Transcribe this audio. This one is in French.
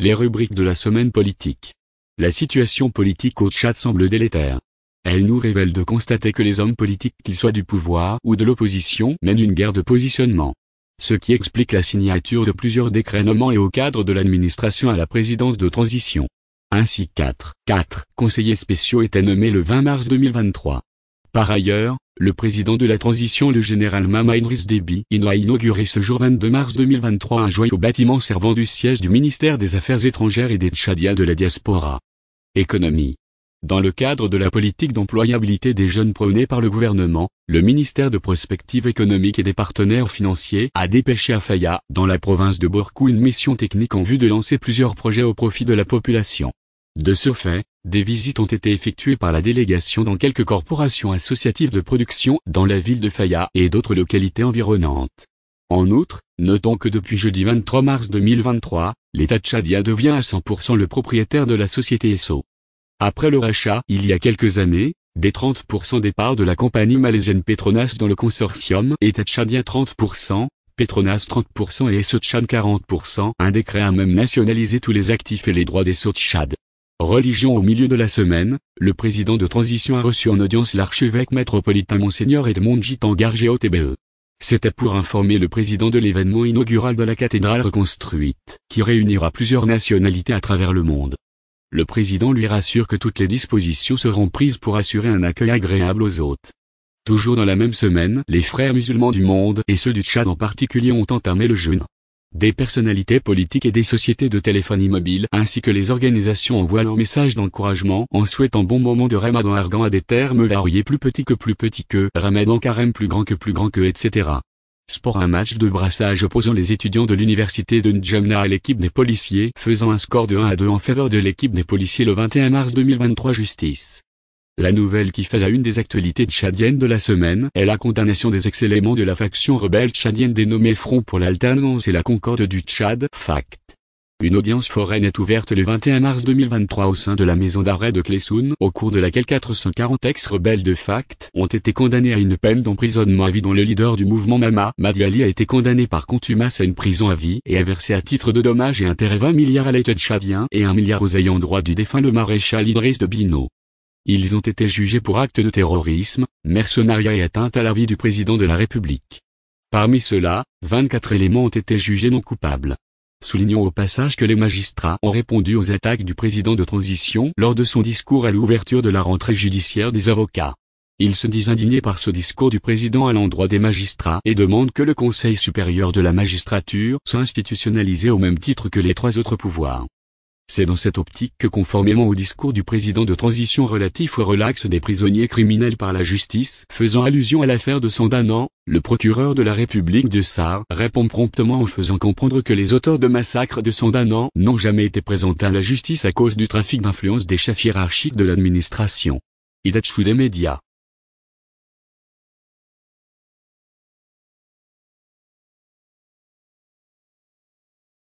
Les rubriques de la semaine politique. La situation politique au Tchad semble délétère. Elle nous révèle de constater que les hommes politiques, qu'ils soient du pouvoir ou de l'opposition, mènent une guerre de positionnement. Ce qui explique la signature de plusieurs décrets nommants et au cadre de l'administration à la présidence de transition. Ainsi 4, 4 conseillers spéciaux étaient nommés le 20 mars 2023. Par ailleurs, le président de la transition le général Mama Inris Deby a inauguré ce jour 22 mars 2023 un joyau bâtiment servant du siège du ministère des Affaires étrangères et des Tchadiens de la diaspora. Économie. Dans le cadre de la politique d'employabilité des jeunes prônée par le gouvernement, le ministère de Prospective économique et des partenaires financiers a dépêché à Faya, dans la province de Borkou une mission technique en vue de lancer plusieurs projets au profit de la population. De ce fait, des visites ont été effectuées par la délégation dans quelques corporations associatives de production dans la ville de Faya et d'autres localités environnantes. En outre, notons que depuis jeudi 23 mars 2023, l'État tchadien devient à 100% le propriétaire de la société ESSO. Après le rachat il y a quelques années, des 30% des parts de la compagnie malaisienne Petronas dans le consortium État tchadien 30%, Petronas 30% et ESSO Tchad 40%, un décret a même nationalisé tous les actifs et les droits des Tchad. Religion au milieu de la semaine, le président de transition a reçu en audience l'archevêque métropolitain Monseigneur Edmond au GOTBE. C'était pour informer le président de l'événement inaugural de la cathédrale reconstruite, qui réunira plusieurs nationalités à travers le monde. Le président lui rassure que toutes les dispositions seront prises pour assurer un accueil agréable aux hôtes. Toujours dans la même semaine, les frères musulmans du monde et ceux du Tchad en particulier ont entamé le jeûne. Des personnalités politiques et des sociétés de téléphonie mobile ainsi que les organisations envoient leur message d'encouragement en souhaitant bon moment de ramadan argan à des termes variés plus petits que plus petits que, ramadan carême plus grand que plus grand que etc. Sport un match de brassage opposant les étudiants de l'université de N'Djamna à l'équipe des policiers faisant un score de 1 à 2 en faveur de l'équipe des policiers le 21 mars 2023 justice. La nouvelle qui fait la une des actualités tchadiennes de la semaine est la condamnation des ex-éléments de la faction rebelle tchadienne dénommée Front pour l'alternance et la concorde du Tchad, FACT. Une audience foraine est ouverte le 21 mars 2023 au sein de la maison d'arrêt de Klessoun, au cours de laquelle 440 ex-rebelles de FACT ont été condamnés à une peine d'emprisonnement à vie dont le leader du mouvement Mama, Madiali a été condamné par contumace à une prison à vie et a versé à titre de dommages et intérêts 20 milliards à l'État tchadien et 1 milliard aux ayants droit du défunt le maréchal Idriss de Bino. Ils ont été jugés pour actes de terrorisme, mercenariat et atteinte à la vie du président de la République. Parmi ceux-là, 24 éléments ont été jugés non coupables. Soulignons au passage que les magistrats ont répondu aux attaques du président de transition lors de son discours à l'ouverture de la rentrée judiciaire des avocats. Ils se disent indignés par ce discours du président à l'endroit des magistrats et demandent que le Conseil supérieur de la magistrature soit institutionnalisé au même titre que les trois autres pouvoirs. C'est dans cette optique que conformément au discours du président de transition relatif au relax des prisonniers criminels par la justice, faisant allusion à l'affaire de Sandanan, le procureur de la République de Sar répond promptement en faisant comprendre que les auteurs de massacres de Sandanan n'ont jamais été présentés à la justice à cause du trafic d'influence des chefs hiérarchiques de l'administration. des médias